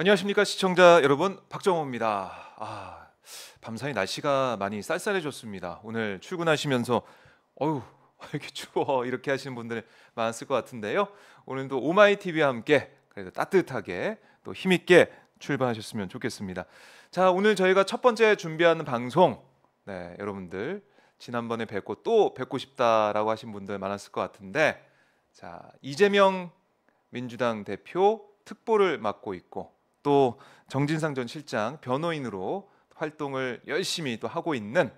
안녕하십니까 시청자 여러분 박정호입니다. 아 밤사이 날씨가 많이 쌀쌀해졌습니다. 오늘 출근하시면서 어휴 이렇게 추워 이렇게 하시는 분들 많았을 것 같은데요. 오늘도 오마이 TV와 함께 그래도 따뜻하게 또힘 있게 출발하셨으면 좋겠습니다. 자 오늘 저희가 첫 번째 준비하는 방송 네 여러분들 지난번에 뵙고 또 뵙고 싶다라고 하신 분들 많았을 것 같은데 자 이재명 민주당 대표 특보를 맡고 있고 또 정진상 전 실장 변호인으로 활동을 열심히 또 하고 있는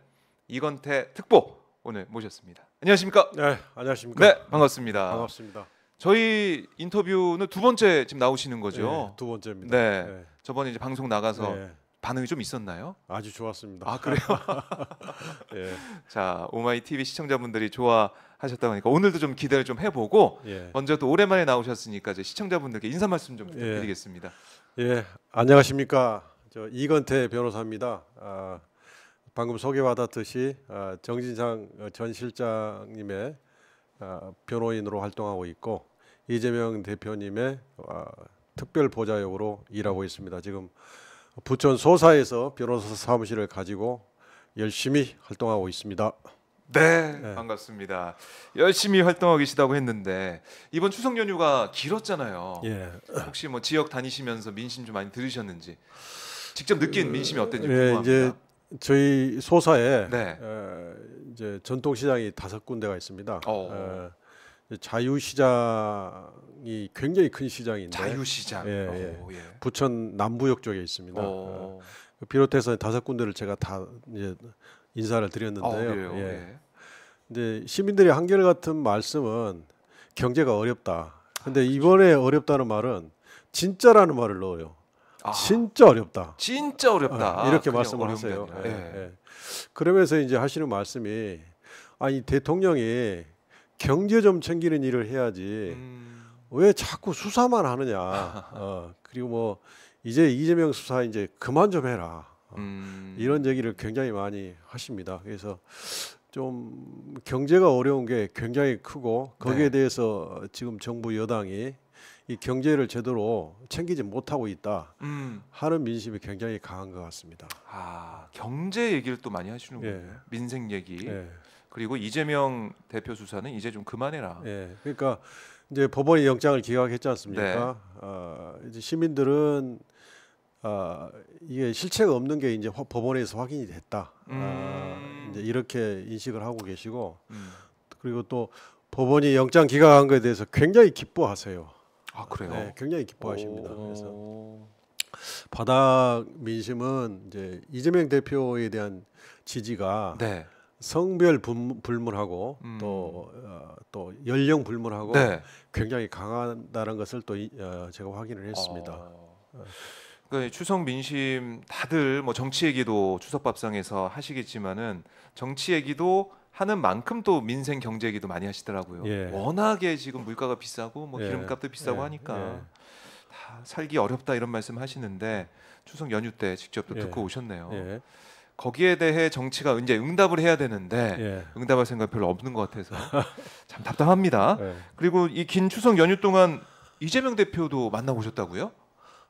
이건태 특보 오늘 모셨습니다. 안녕하십니까? 네, 안녕하십니까? 네, 반갑습니다. 반갑습니다. 저희 인터뷰는 두 번째 지금 나오시는 거죠? 네, 두 번째입니다. 네, 네. 저번에 이제 방송 나가서 네. 반응이 좀 있었나요? 아주 좋았습니다. 아 그래요? 예. 자 오마이 TV 시청자분들이 좋아. 하셨다고 하니까 오늘도 좀 기대를 좀 해보고 예. 먼저 또 오랜만에 나오셨으니까 이제 시청자분들께 인사 말씀 좀드리겠습니다 예, 예. 안녕하십니까. 저 이건태 변호사입니다. 아, 방금 소개받았듯이 아, 정진상 전 실장님의 아, 변호인으로 활동하고 있고 이재명 대표님의 아, 특별 보좌역으로 일하고 있습니다. 지금 부천 소사에서 변호사 사무실을 가지고 열심히 활동하고 있습니다. 네, 네, 반갑습니다. 열심히 활동하고 계시다고 했는데 이번 추석 연휴가 길었잖아요. 예. 혹시 뭐 지역 다니시면서 민심 좀 많이 들으셨는지 직접 느낀 어, 민심이 어땠는지 예, 궁금합니다. 예, 이제 저희 소사에 네. 어, 이제 전통시장이 다섯 군데가 있습니다. 어. 어 자유시장이 굉장히 큰 시장인데 자유시장 예, 어, 예. 예. 부천 남부역 쪽에 있습니다. 비롯해서 다섯 군데를 제가 다 이제 인사를 드렸는데요. 아, 예. 예. 이제 시민들의 한결같은 말씀은 경제가 어렵다. 근데 이번에 어렵다는 말은 진짜라는 말을 넣어요. 아, 진짜 어렵다. 진짜 어렵다. 아, 이렇게 말씀을 하세요. 예, 네. 예. 그러면서 이제 하시는 말씀이 아니 대통령이 경제 좀 챙기는 일을 해야지 음. 왜 자꾸 수사만 하느냐. 어, 그리고 뭐 이제 이재명 수사 이제 그만 좀 해라. 어, 음. 이런 얘기를 굉장히 많이 하십니다. 그래서 좀 경제가 어려운 게 굉장히 크고 거기에 네. 대해서 지금 정부 여당이 이 경제를 제대로 챙기지 못하고 있다 음. 하는 민심이 굉장히 강한 것 같습니다. 아 경제 얘기를 또 많이 하시는군요. 예. 민생 얘기. 예. 그리고 이재명 대표 수사는 이제 좀 그만해라. 예. 그러니까 이제 법원이 영장을 기각했지 않습니까? 네. 어, 이제 시민들은 어, 이게 실체가 없는 게 이제 법원에서 확인이 됐다. 아, 음. 어, 음. 이제 이렇게 인식을 하고 계시고 음. 그리고 또 법원이 영장 기각한 것에 대해서 굉장히 기뻐하세요. 아 그래요? 네, 굉장히 기뻐하십니다. 오. 그래서 바닥 민심은 이제 이재명 대표에 대한 지지가 네. 성별 불문하고 또또 음. 어, 또 연령 불문하고 네. 굉장히 강하다는 것을 또 어, 제가 확인을 했습니다. 아. 어. 그러니까 추석 민심 다들 뭐 정치 얘기도 추석 밥상에서 하시겠지만은 정치 얘기도 하는 만큼 또 민생 경제 얘기도 많이 하시더라고요. 예. 워낙에 지금 물가가 비싸고 뭐 예. 기름값도 비싸고 예. 하니까 예. 다 살기 어렵다 이런 말씀 하시는데 추석 연휴 때 직접 또 예. 듣고 오셨네요. 거기에 대해 정치가 이제 응답을 해야 되는데 응답할 생각 별로 없는 것 같아서 참 답답합니다. 그리고 이 긴 추석 연휴 동안 이재명 대표도 만나보셨다고요?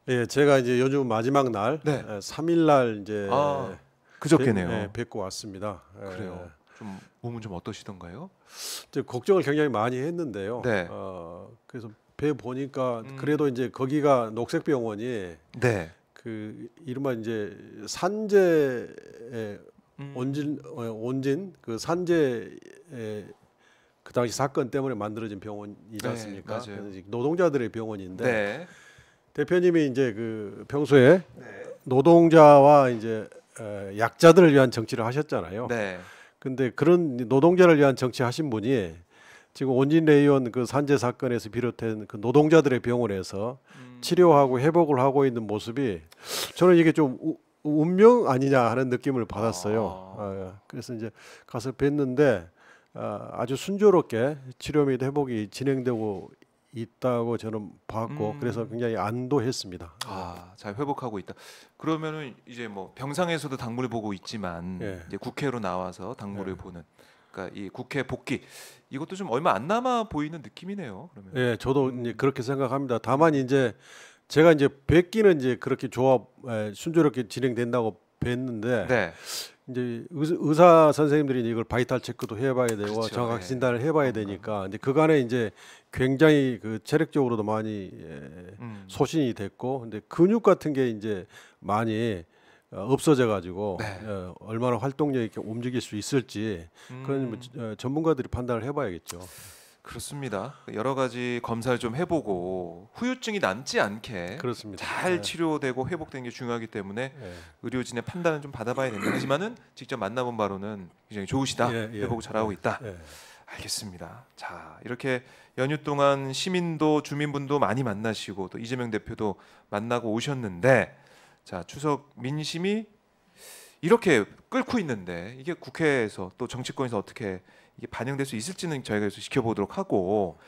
예, 제가 이제 요즘 마지막 날 네. 3일 예, 날 이제 아, 그저께네요. 예, 뵙고 왔습니다. 예. 그래요. 예. 좀 몸은 좀 어떠시던가요? 이제 걱정을 굉장히 많이 했는데요. 네. 어, 그래서 배 보니까 음. 그래도 이제 거기가 녹색 병원이 네. 그 이른바 이제 산재에 예, 음. 온진 어, 온진 그 산재에 그 당시 사건 때문에 만들어진 병원이지 네, 않습니까? 네, 노동자들의 병원인데 네. 대표님이 이제 그 평소에 네. 노동자와 이제 약자들을 위한 정치를 하셨잖아요. 네. 근데 그런 노동자를 위한 정치 하신 분이 지금 온진 레이온 그 산재 사건에서 비롯된 그 노동자들의 병원에서 음. 치료하고 회복을 하고 있는 모습이 저는 이게 좀 우, 운명 아니냐 하는 느낌을 받았어요. 아. 아 그래서 이제 가서 뵀는데 아, 아주 순조롭게 치료 및 회복이 진행되고 있다고 저는 봤고 음. 그래서 굉장히 안도했습니다. 아, 잘 회복하고 있다. 그러면은 이제 뭐 병상에서도 당부를 보고 있지만 예. 이제 국회로 나와서 당부를 예. 보는 그러니까 이 국회 복귀 이것도 좀 얼마 안 남아 보이는 느낌이네요. 그러면. 예, 저도 음. 이제 그렇게 생각합니다. 다만 이제 제가 이제 백기는 이제 그렇게 조합 예, 순조롭게 진행된다고 뵀는데 네. 이제 의사 선생님들이 이걸 바이탈 체크도 해봐야 되고 그렇죠. 정확 네. 진단을 해봐야 음. 되니까 근데 그간에 이제 굉장히 그 체력적으로도 많이 예, 음. 소신이 됐고 근데 근육 같은 게 이제 많이 어, 없어져 가지고 네. 어, 얼마나 활동력 있게 움직일 수 있을지 그런 음. 뭐, 어, 전문가들이 판단을 해봐야겠죠. 그렇습니다. 여러 가지 검사를 좀 해보고 후유증이 남지 않게 그렇습니다. 잘 네. 치료되고 회복되는 게 중요하기 때문에 네. 의료진의 판단을 좀 받아봐야 된다. 하지만은 직접 만나본 바로는 굉장히 좋으시다. 예, 예. 회복 잘하고 있다. 예. 알겠습니다. 자 이렇게 연휴 동안 시민도 주민분도 많이 만나시고 또 이재명 대표도 만나고 오셨는데 자 추석 민심이 이렇게 끓고 있는데 이게 국회에서 또 정치권에서 어떻게 이게 반영될 수 있을지는 저희가 계속 지켜보도록 하고